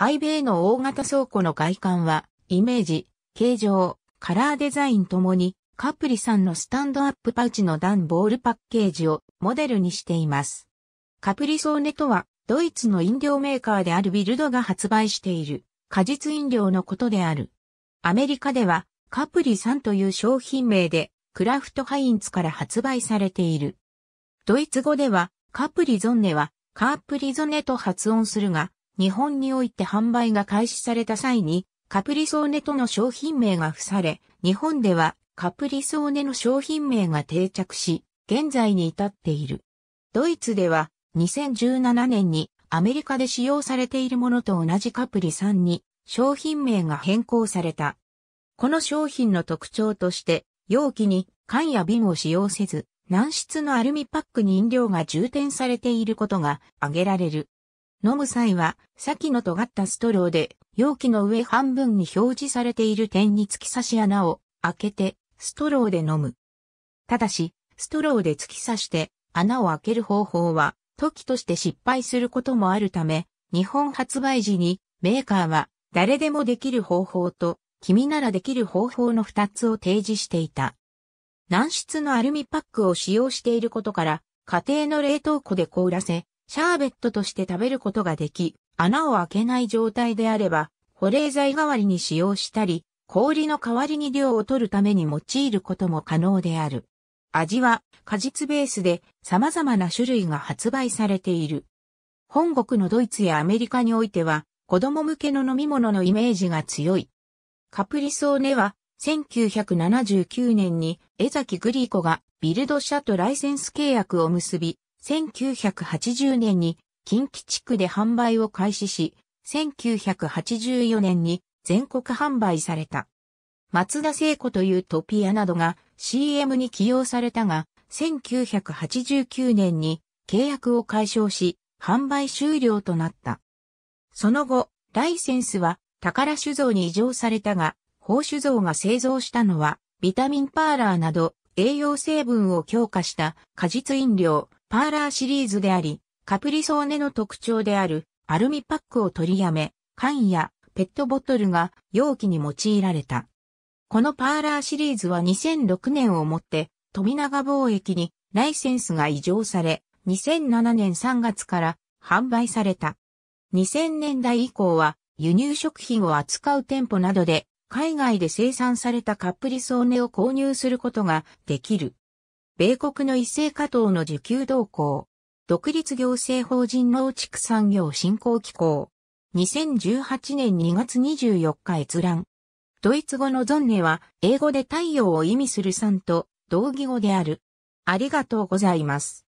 ハイイの大型倉庫の外観は、イメージ、形状、カラーデザインともに、カプリさんのスタンドアップパウチの段ボールパッケージをモデルにしています。カプリソーネとは、ドイツの飲料メーカーであるビルドが発売している果実飲料のことである。アメリカではカプリさんという商品名でクラフトハインツから発売されている。ドイツ語ではカプリゾンネはカープリゾネと発音するが、日本において販売が開始された際に、カプリソーネとの商品名が付され、日本ではカプリソーネの商品名が定着し、現在に至っている。ドイツでは2017年にアメリカで使用されているものと同じカプリさんに商品名が変更された。この商品の特徴として容器に缶や瓶を使用せず、軟質のアルミパックに飲料が充填されていることが挙げられる。飲む際は、先の尖ったストローで、容器の上半分に表示されている点に突き刺し穴を開けて、ストローで飲む。ただし、ストローで突き刺して穴を開ける方法は、時として失敗することもあるため、日本発売時にメーカーは誰でもできる方法と君ならできる方法の二つを提示していた。軟質のアルミパックを使用していることから、家庭の冷凍庫で凍らせ、シャーベットとして食べることができ、穴を開けない状態であれば、保冷剤代わりに使用したり、氷の代わりに量を取るために用いることも可能である。味は果実ベースで様々な種類が発売されている。本国のドイツやアメリカにおいては子供向けの飲み物のイメージが強い。カプリソーネは1979年に江崎グリーコがビルド社とライセンス契約を結び1980年に近畿地区で販売を開始し、1984年に全国販売された。松田聖子というトピアなどが CM に起用されたが、1989年に契約を解消し、販売終了となった。その後、ライセンスは宝酒造に移譲されたが、宝酒造が製造したのは、ビタミンパーラーなど栄養成分を強化した果実飲料、パーラーシリーズであり、カプリソーネの特徴であるアルミパックを取りやめ、缶やペットボトルが容器に用いられた。このパーラーシリーズは2006年をもって富永貿易にライセンスが移譲され、2007年3月から販売された。2000年代以降は輸入食品を扱う店舗などで海外で生産されたカプリソーネを購入することができる。米国の異性加藤の受給動向、独立行政法人農畜産業振興機構、2018年2月24日閲覧。ドイツ語のゾンネは、英語で太陽を意味するさんと、同義語である。ありがとうございます。